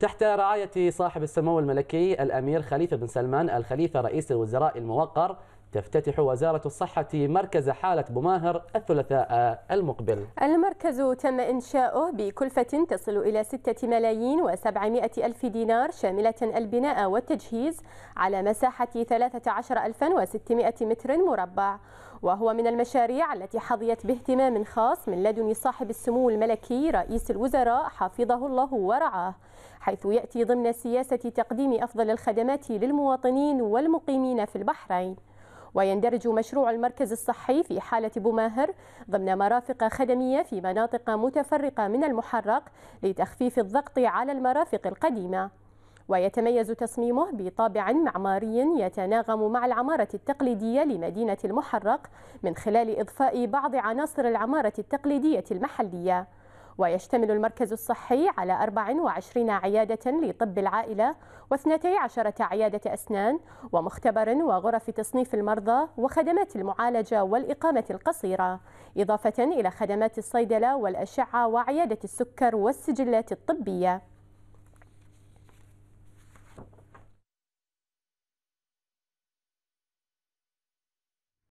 تحت رعاية صاحب السمو الملكي الأمير خليفة بن سلمان الخليفة رئيس الوزراء الموقر تفتتح وزارة الصحة مركز حالة بماهر الثلاثاء المقبل المركز تم إنشاؤه بكلفة تصل إلى 6 ملايين و700 ألف دينار شاملة البناء والتجهيز على مساحة 13600 متر مربع وهو من المشاريع التي حظيت باهتمام خاص من لدن صاحب السمو الملكي رئيس الوزراء حفظه الله ورعاه حيث يأتي ضمن سياسة تقديم أفضل الخدمات للمواطنين والمقيمين في البحرين ويندرج مشروع المركز الصحي في حالة بوماهر ضمن مرافق خدمية في مناطق متفرقة من المحرق لتخفيف الضغط على المرافق القديمة ويتميز تصميمه بطابع معماري يتناغم مع العمارة التقليدية لمدينة المحرق من خلال إضفاء بعض عناصر العمارة التقليدية المحلية ويشتمل المركز الصحي على 24 عيادة لطب العائلة و12 عيادة أسنان ومختبر وغرف تصنيف المرضى وخدمات المعالجة والإقامة القصيرة إضافة إلى خدمات الصيدلة والأشعة وعيادة السكر والسجلات الطبية